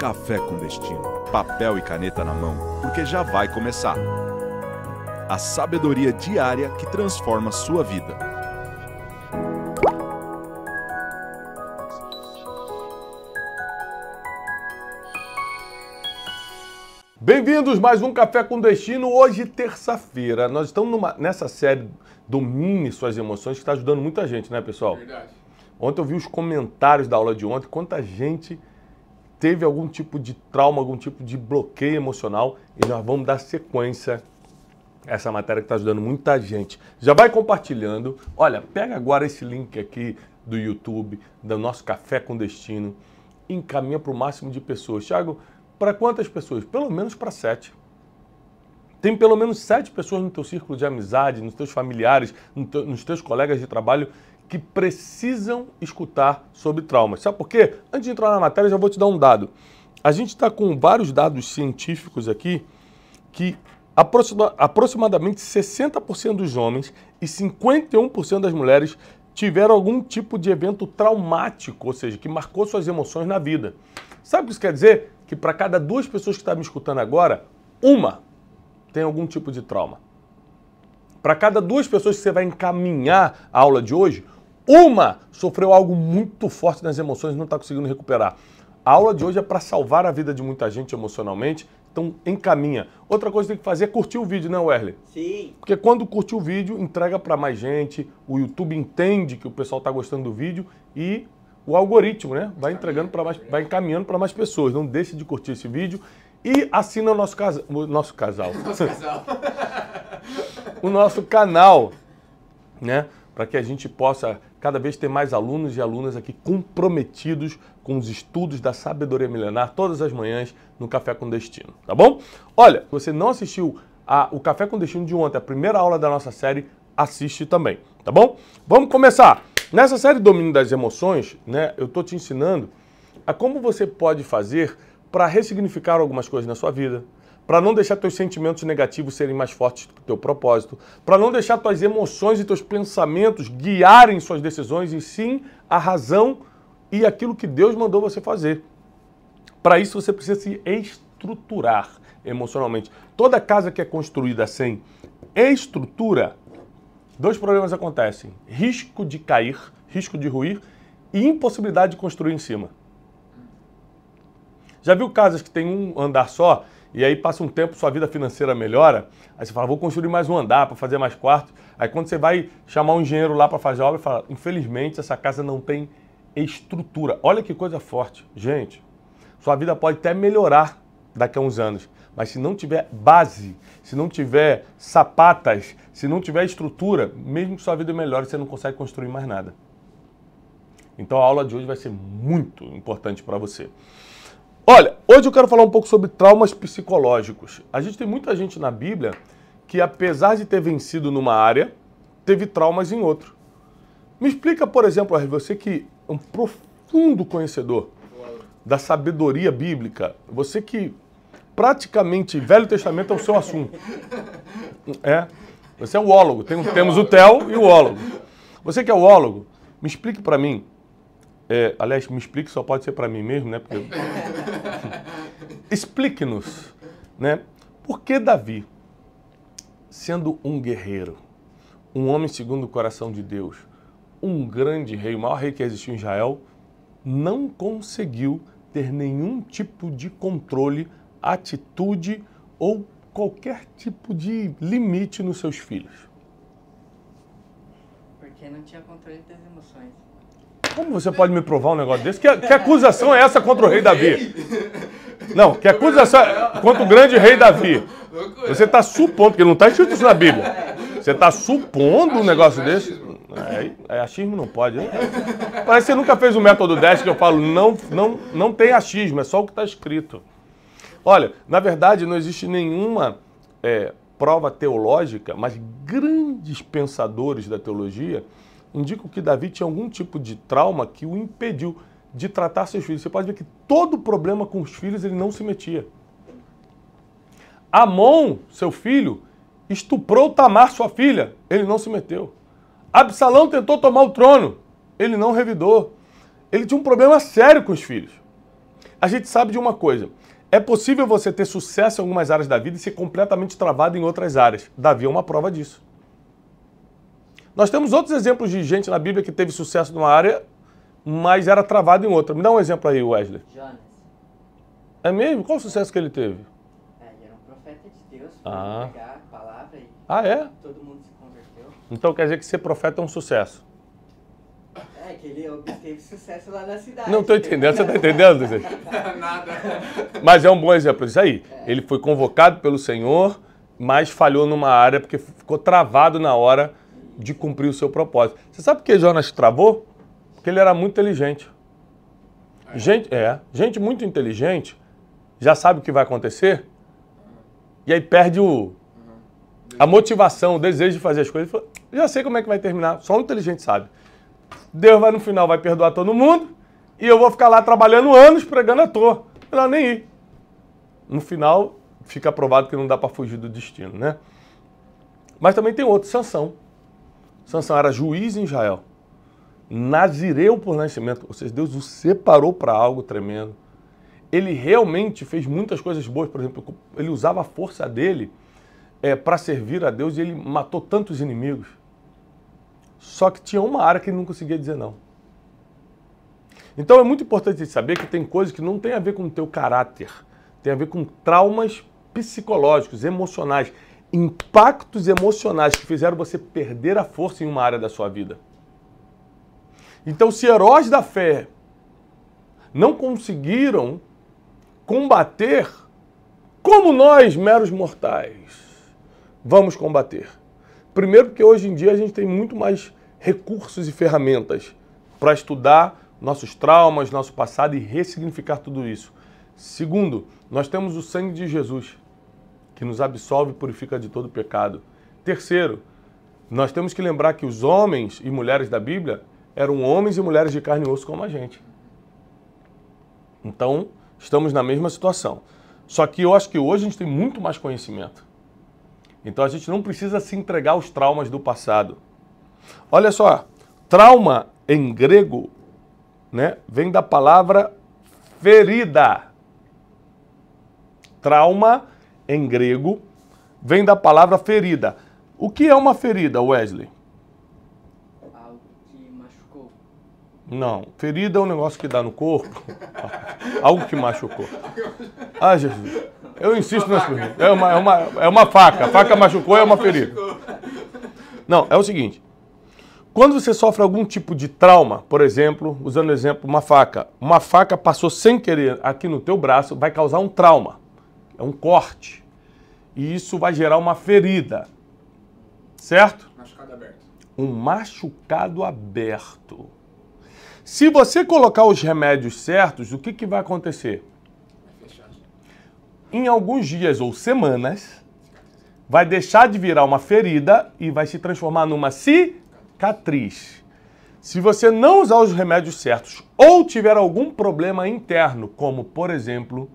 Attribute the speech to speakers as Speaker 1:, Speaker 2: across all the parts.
Speaker 1: Café com Destino, papel e caneta na mão, porque já vai começar. A sabedoria diária que transforma sua vida. Bem-vindos mais um Café com Destino. Hoje, terça-feira, nós estamos numa, nessa série Domine Suas Emoções, que está ajudando muita gente, né, pessoal? Verdade. Ontem eu vi os comentários da aula de ontem, quanta gente teve algum tipo de trauma, algum tipo de bloqueio emocional e nós vamos dar sequência a essa matéria que está ajudando muita gente. Já vai compartilhando. Olha, pega agora esse link aqui do YouTube, do nosso Café com Destino, e encaminha para o máximo de pessoas. Thiago, para quantas pessoas? Pelo menos para sete. Tem pelo menos sete pessoas no teu círculo de amizade, nos teus familiares, nos teus colegas de trabalho que precisam escutar sobre traumas. Sabe por quê? Antes de entrar na matéria, já vou te dar um dado. A gente está com vários dados científicos aqui que aproximadamente 60% dos homens e 51% das mulheres tiveram algum tipo de evento traumático, ou seja, que marcou suas emoções na vida. Sabe o que isso quer dizer? Que para cada duas pessoas que estão tá me escutando agora, uma tem algum tipo de trauma. Para cada duas pessoas que você vai encaminhar a aula de hoje, uma sofreu algo muito forte nas emoções e não está conseguindo recuperar. A aula de hoje é para salvar a vida de muita gente emocionalmente, então encaminha. Outra coisa que tem que fazer é curtir o vídeo, né, Werley? Sim. Porque quando curte o vídeo, entrega para mais gente, o YouTube entende que o pessoal está gostando do vídeo e o algoritmo, né, vai entregando para mais, vai encaminhando para mais pessoas. Não deixe de curtir esse vídeo e assina o nosso, casa, o nosso casal. Nosso casal. o nosso canal, né, para que a gente possa cada vez tem mais alunos e alunas aqui comprometidos com os estudos da sabedoria milenar todas as manhãs no Café com Destino, tá bom? Olha, você não assistiu a, o Café com Destino de ontem, a primeira aula da nossa série, assiste também, tá bom? Vamos começar! Nessa série Domínio das Emoções, né, eu estou te ensinando a como você pode fazer para ressignificar algumas coisas na sua vida, para não deixar teus sentimentos negativos serem mais fortes do que teu propósito, para não deixar tuas emoções e teus pensamentos guiarem suas decisões e sim a razão e aquilo que Deus mandou você fazer. Para isso você precisa se estruturar emocionalmente. Toda casa que é construída sem estrutura, dois problemas acontecem: risco de cair, risco de ruir e impossibilidade de construir em cima. Já viu casas que tem um andar só e aí passa um tempo, sua vida financeira melhora, aí você fala, vou construir mais um andar para fazer mais quartos. Aí quando você vai chamar um engenheiro lá para fazer a obra, fala, infelizmente essa casa não tem estrutura. Olha que coisa forte. Gente, sua vida pode até melhorar daqui a uns anos, mas se não tiver base, se não tiver sapatas, se não tiver estrutura, mesmo que sua vida melhore, você não consegue construir mais nada. Então a aula de hoje vai ser muito importante para você. Olha, hoje eu quero falar um pouco sobre traumas psicológicos. A gente tem muita gente na Bíblia que, apesar de ter vencido numa área, teve traumas em outro. Me explica, por exemplo, você que é um profundo conhecedor da sabedoria bíblica, você que praticamente Velho Testamento é o seu assunto. É. Você é o ólogo. Tem, temos o Theo e o ólogo. Você que é o ólogo, me explique para mim é, aliás, me explique, só pode ser para mim mesmo, né? Porque... Explique-nos, né? Por que Davi, sendo um guerreiro, um homem segundo o coração de Deus, um grande rei, o maior rei que existiu em Israel, não conseguiu ter nenhum tipo de controle, atitude ou qualquer tipo de limite nos seus filhos? Porque não tinha controle das emoções. Como você pode me provar um negócio desse? Que, que acusação é essa contra o rei Davi? Não, que acusação é contra o grande rei Davi? Você está supondo, porque não está escrito isso na Bíblia. Você está supondo um negócio desse? É, é, achismo não pode. Né? Parece que você nunca fez o método 10 que eu falo, não, não, não tem achismo, é só o que está escrito. Olha, na verdade não existe nenhuma é, prova teológica, mas grandes pensadores da teologia indicam que Davi tinha algum tipo de trauma que o impediu de tratar seus filhos. Você pode ver que todo problema com os filhos ele não se metia. Amon, seu filho, estuprou Tamar, sua filha. Ele não se meteu. Absalão tentou tomar o trono. Ele não revidou. Ele tinha um problema sério com os filhos. A gente sabe de uma coisa. É possível você ter sucesso em algumas áreas da vida e ser completamente travado em outras áreas. Davi é uma prova disso. Nós temos outros exemplos de gente na Bíblia que teve sucesso numa área, mas era travado em outra. Me dá um exemplo aí, Wesley. Jonas. É mesmo? Qual o sucesso que ele teve? É, ele era um profeta de Deus, foi ah. a palavra e ah, é? todo mundo se converteu. Então quer dizer que ser profeta é um sucesso? É, que ele obteve sucesso lá na cidade. Não estou entendendo, você está entendendo? Nada. Mas é um bom exemplo disso aí. É. Ele foi convocado pelo Senhor, mas falhou numa área porque ficou travado na hora de cumprir o seu propósito. Você sabe por que Jonas travou? Porque ele era muito inteligente. É. Gente, é, gente muito inteligente já sabe o que vai acontecer e aí perde o, a motivação, o desejo de fazer as coisas. Fala, já sei como é que vai terminar, só um inteligente sabe. Deus vai no final, vai perdoar todo mundo e eu vou ficar lá trabalhando anos pregando à toa. Melhor nem ir. No final, fica provado que não dá para fugir do destino, né? Mas também tem outro, sanção. Sansão era juiz em Israel, nazireu por nascimento, ou seja, Deus o separou para algo tremendo. Ele realmente fez muitas coisas boas, por exemplo, ele usava a força dele é, eh, para servir a Deus e ele matou tantos inimigos. Só que tinha uma área que ele não conseguia dizer não. Então é muito importante saber que tem coisas que não tem a ver com o teu caráter, tem a ver com traumas psicológicos, emocionais impactos emocionais que fizeram você perder a força em uma área da sua vida. Então, se heróis da fé não conseguiram combater, como nós, meros mortais, vamos combater? Primeiro, porque hoje em dia a gente tem muito mais recursos e ferramentas para estudar nossos traumas, nosso passado e ressignificar tudo isso. Segundo, nós temos o sangue de Jesus que nos absolve e purifica de todo pecado. Terceiro, nós temos que lembrar que os homens e mulheres da Bíblia eram homens e mulheres de carne e osso como a gente. Então, estamos na mesma situação. Só que eu acho que hoje a gente tem muito mais conhecimento. Então a gente não precisa se entregar aos traumas do passado. Olha só, trauma em grego, né, vem da palavra ferida. Trauma em grego, vem da palavra ferida. O que é uma ferida, Wesley? Algo que machucou. Não, ferida é um negócio que dá no corpo. Algo que machucou. Ah, Jesus. Eu insisto nessa pergunta. É uma, é, uma, é uma faca. A faca machucou é uma ferida. Não, é o seguinte. Quando você sofre algum tipo de trauma, por exemplo, usando o exemplo uma faca, uma faca passou sem querer aqui no teu braço, vai causar um trauma é um corte. E isso vai gerar uma ferida, certo? Machucado aberto. Um machucado aberto. Se você colocar os remédios certos, o que, que vai acontecer? Em alguns dias ou semanas, vai deixar de virar uma ferida e vai se transformar numa cicatriz. Se você não usar os remédios certos ou tiver algum problema interno, como por exemplo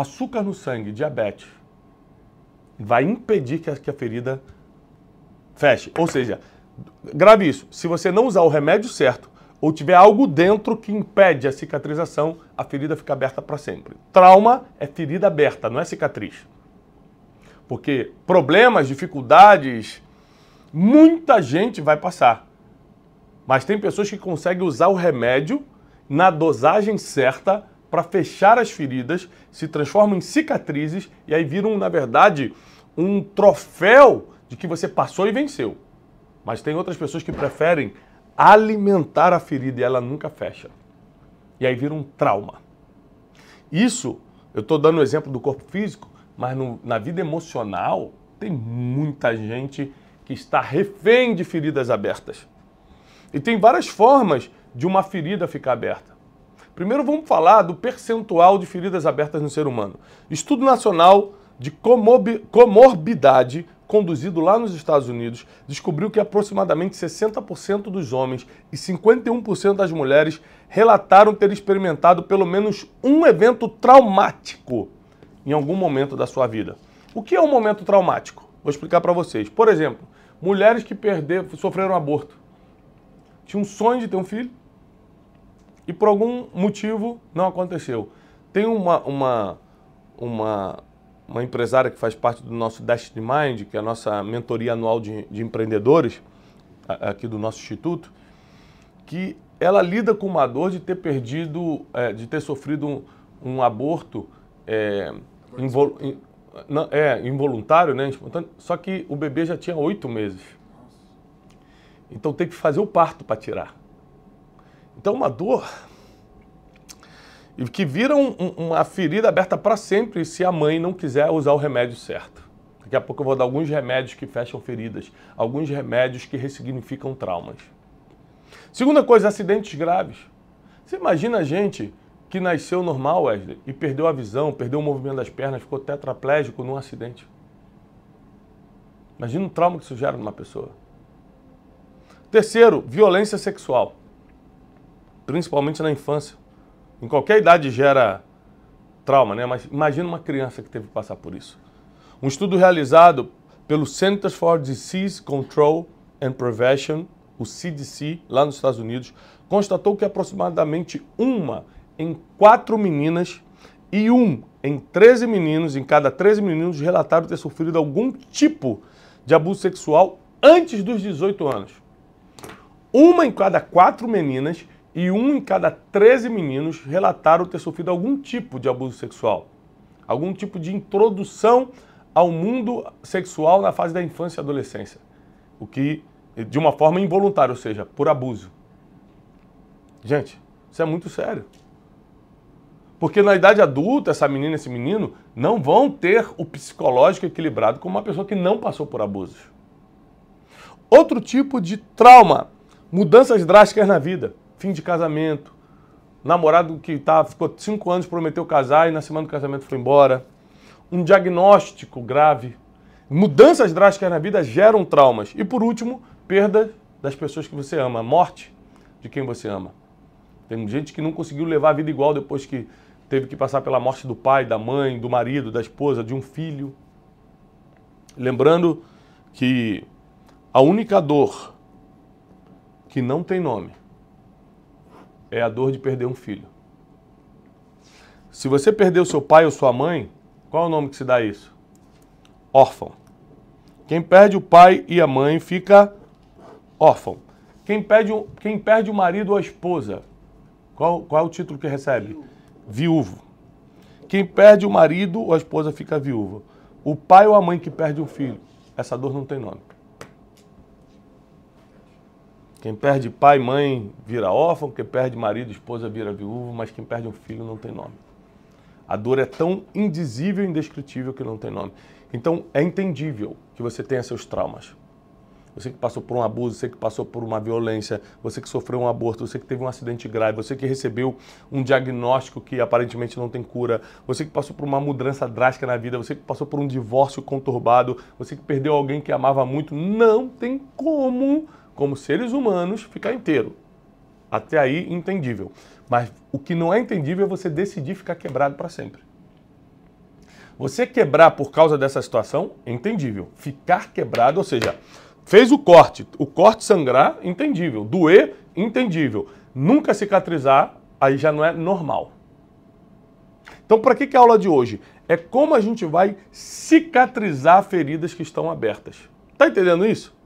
Speaker 1: açúcar no sangue, diabetes, vai impedir que a, que a ferida feche. Ou seja, grave isso, se você não usar o remédio certo ou tiver algo dentro que impede a cicatrização, a ferida fica aberta para sempre. Trauma é ferida aberta, não é cicatriz. Porque problemas, dificuldades, muita gente vai passar. Mas tem pessoas que conseguem usar o remédio na dosagem certa para fechar as feridas, se transformam em cicatrizes e aí viram, na verdade, um troféu de que você passou e venceu. Mas tem outras pessoas que preferem alimentar a ferida e ela nunca fecha. E aí vira um trauma. Isso, eu estou dando o exemplo do corpo físico, mas no, na vida emocional tem muita gente que está refém de feridas abertas. E tem várias formas de uma ferida ficar aberta. Primeiro vamos falar do percentual de feridas abertas no ser humano. Estudo Nacional de Comorbidade, conduzido lá nos Estados Unidos, descobriu que aproximadamente 60% dos homens e 51% das mulheres relataram ter experimentado pelo menos um evento traumático em algum momento da sua vida. O que é um momento traumático? Vou explicar para vocês. Por exemplo, mulheres que perderam, sofreram aborto. Tinha um sonho de ter um filho, e por algum motivo não aconteceu. Tem uma, uma, uma, uma empresária que faz parte do nosso Destiny Mind, que é a nossa mentoria anual de, de empreendedores, aqui do nosso instituto, que ela lida com uma dor de ter perdido, é, de ter sofrido um, um aborto é, invol, in, não, é, involuntário, né, espontâneo, só que o bebê já tinha oito meses. Então tem que fazer o parto para tirar. Então, uma dor que vira um, uma ferida aberta para sempre se a mãe não quiser usar o remédio certo. Daqui a pouco eu vou dar alguns remédios que fecham feridas, alguns remédios que ressignificam traumas. Segunda coisa, acidentes graves. Você imagina a gente que nasceu normal, Wesley, e perdeu a visão, perdeu o movimento das pernas, ficou tetraplégico num acidente. Imagina o trauma que isso gera numa pessoa. Terceiro, violência sexual principalmente na infância. Em qualquer idade gera trauma, né? Mas imagina uma criança que teve que passar por isso. Um estudo realizado pelo Centers for Disease Control and Prevention, o CDC, lá nos Estados Unidos, constatou que aproximadamente uma em quatro meninas e um em 13 meninos, em cada 13 meninos, relataram ter sofrido algum tipo de abuso sexual antes dos 18 anos. Uma em cada quatro meninas e um em cada 13 meninos relataram ter sofrido algum tipo de abuso sexual, algum tipo de introdução ao mundo sexual na fase da infância e adolescência, o que de uma forma involuntária, ou seja, por abuso. Gente, isso é muito sério. Porque na idade adulta, essa menina, esse menino, não vão ter o psicológico equilibrado como uma pessoa que não passou por abusos. Outro tipo de trauma, mudanças drásticas na vida fim de casamento, namorado que tá, ficou cinco anos, prometeu casar e na semana do casamento foi embora. Um diagnóstico grave. Mudanças drásticas na vida geram traumas. E por último, perda das pessoas que você ama, morte de quem você ama. Tem gente que não conseguiu levar a vida igual depois que teve que passar pela morte do pai, da mãe, do marido, da esposa, de um filho. Lembrando que a única dor que não tem nome é a dor de perder um filho. Se você perdeu seu pai ou sua mãe, qual é o nome que se dá isso? Órfão. Quem perde o pai e a mãe fica órfão. Quem perde, quem perde o marido ou a esposa, qual, qual é o título que recebe? Viúvo. Quem perde o marido ou a esposa fica viúva. O pai ou a mãe que perde um filho, essa dor não tem nome. Quem perde pai, mãe vira órfão, quem perde marido, esposa vira viúvo, mas quem perde um filho não tem nome. A dor é tão indizível e indescritível que não tem nome. Então é entendível que você tenha seus traumas. Você que passou por um abuso, você que passou por uma violência, você que sofreu um aborto, você que teve um acidente grave, você que recebeu um diagnóstico que aparentemente não tem cura, você que passou por uma mudança drástica na vida, você que passou por um divórcio conturbado, você que perdeu alguém que amava muito, não tem como como seres humanos, ficar inteiro. Até aí, entendível. Mas o que não é entendível é você decidir ficar quebrado para sempre. Você quebrar por causa dessa situação, entendível. Ficar quebrado, ou seja, fez o corte, o corte sangrar, entendível. Doer, entendível. Nunca cicatrizar, aí já não é normal. Então, para que, que é a aula de hoje? É como a gente vai cicatrizar feridas que estão abertas. Tá entendendo isso?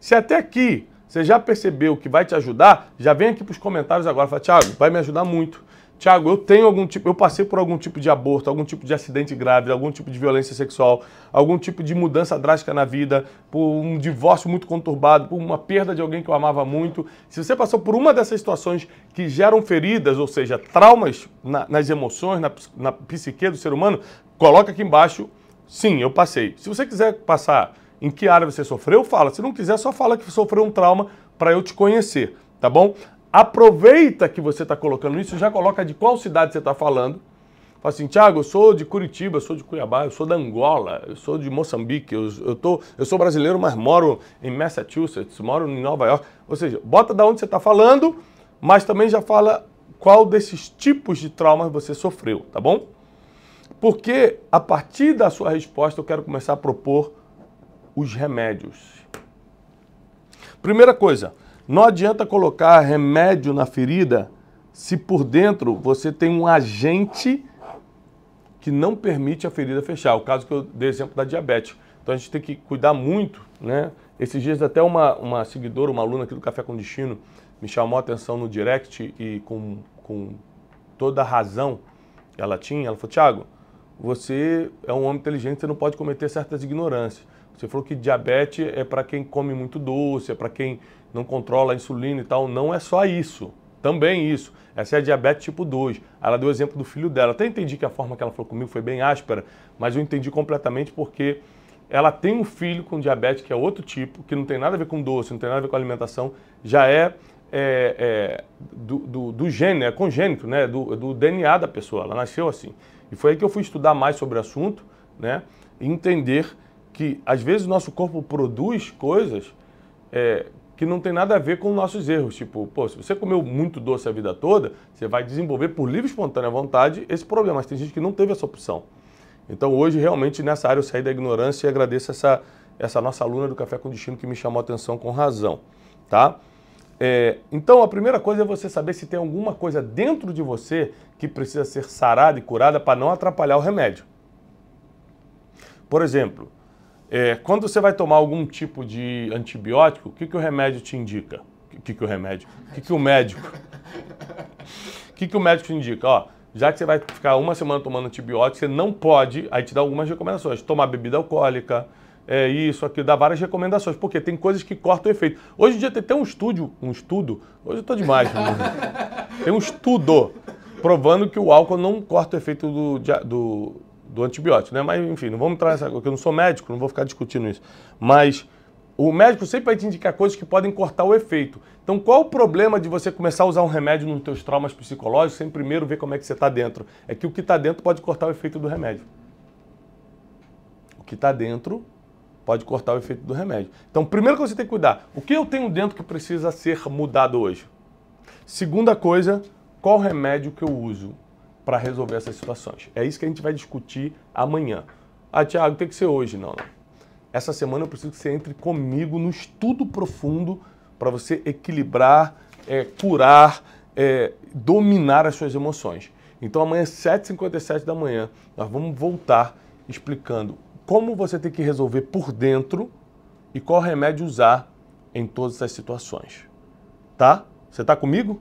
Speaker 1: Se até aqui você já percebeu que vai te ajudar, já vem aqui para os comentários agora. Fala, Thiago, vai me ajudar muito. Tiago, eu tenho algum tipo, eu passei por algum tipo de aborto, algum tipo de acidente grave, algum tipo de violência sexual, algum tipo de mudança drástica na vida, por um divórcio muito conturbado, por uma perda de alguém que eu amava muito. Se você passou por uma dessas situações que geram feridas, ou seja, traumas na, nas emoções, na, na psique do ser humano, coloca aqui embaixo. Sim, eu passei. Se você quiser passar em que área você sofreu, fala. Se não quiser, só fala que sofreu um trauma para eu te conhecer, tá bom? Aproveita que você está colocando isso, já coloca de qual cidade você está falando. Fala assim, Tiago, eu sou de Curitiba, eu sou de Cuiabá, eu sou da Angola, eu sou de Moçambique, eu, eu, tô, eu sou brasileiro, mas moro em Massachusetts, moro em Nova York. Ou seja, bota da onde você está falando, mas também já fala qual desses tipos de traumas você sofreu, tá bom? Porque a partir da sua resposta eu quero começar a propor os remédios. Primeira coisa, não adianta colocar remédio na ferida se por dentro você tem um agente que não permite a ferida fechar. O caso que eu dei exemplo da diabetes. Então a gente tem que cuidar muito, né? Esses dias até uma, uma seguidora, uma aluna aqui do Café com Destino, me chamou a atenção no direct e com, com toda a razão ela tinha, ela falou, Tiago, você é um homem inteligente, você não pode cometer certas ignorâncias. Você falou que diabetes é para quem come muito doce, é para quem não controla a insulina e tal. Não é só isso. Também isso. Essa é a diabetes tipo 2. Ela deu o exemplo do filho dela. Até entendi que a forma que ela falou comigo foi bem áspera, mas eu entendi completamente porque ela tem um filho com diabetes que é outro tipo, que não tem nada a ver com doce, não tem nada a ver com alimentação, já é, é, é do, do, do gênero, é congênito, né? Do, do DNA da pessoa. Ela nasceu assim. E foi aí que eu fui estudar mais sobre o assunto, né? E entender que às vezes o nosso corpo produz coisas é, que não tem nada a ver com nossos erros. Tipo, pô, se você comeu muito doce a vida toda, você vai desenvolver por livre e espontânea vontade esse problema. Mas tem gente que não teve essa opção. Então hoje, realmente, nessa área eu saí da ignorância e agradeço essa, essa nossa aluna do Café com Destino que me chamou a atenção com razão, tá? É, então, a primeira coisa é você saber se tem alguma coisa dentro de você que precisa ser sarada e curada para não atrapalhar o remédio. Por exemplo, é, quando você vai tomar algum tipo de antibiótico, o que, que o remédio te indica? O que, que o remédio? O que, que o médico? O que, que o médico te indica? Ó, já que você vai ficar uma semana tomando antibiótico, você não pode, aí te dá algumas recomendações, tomar bebida alcoólica, é isso, aquilo, dá várias recomendações, porque tem coisas que cortam o efeito. Hoje em dia tem até um estúdio, um estudo, hoje eu tô demais, né, tem um estudo provando que o álcool não corta o efeito do, do, do antibiótico, né? Mas enfim, não vamos entrar nessa coisa, eu não sou médico, não vou ficar discutindo isso. Mas o médico sempre vai te indicar coisas que podem cortar o efeito. Então, qual o problema de você começar a usar um remédio nos teus traumas psicológicos sem primeiro ver como é que você está dentro? É que o que está dentro pode cortar o efeito do remédio. O que está dentro pode cortar o efeito do remédio. Então, primeiro que você tem que cuidar, o que eu tenho dentro que precisa ser mudado hoje? Segunda coisa, qual remédio que eu uso para resolver essas situações? É isso que a gente vai discutir amanhã. Ah, Tiago, tem que ser hoje. Não, não. Essa semana eu preciso que você entre comigo no estudo profundo para você equilibrar, é, curar, é, dominar as suas emoções. Então amanhã, 7h57 da manhã, nós vamos voltar explicando como você tem que resolver por dentro e qual remédio usar em todas essas situações. Tá? Você está comigo?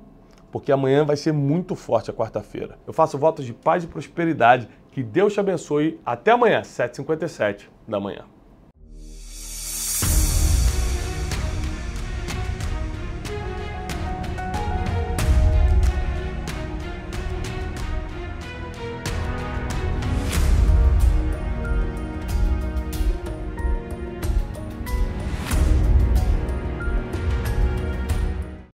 Speaker 1: Porque amanhã vai ser muito forte a quarta-feira. Eu faço votos de paz e prosperidade. Que Deus te abençoe. Até amanhã, 7h57 da manhã.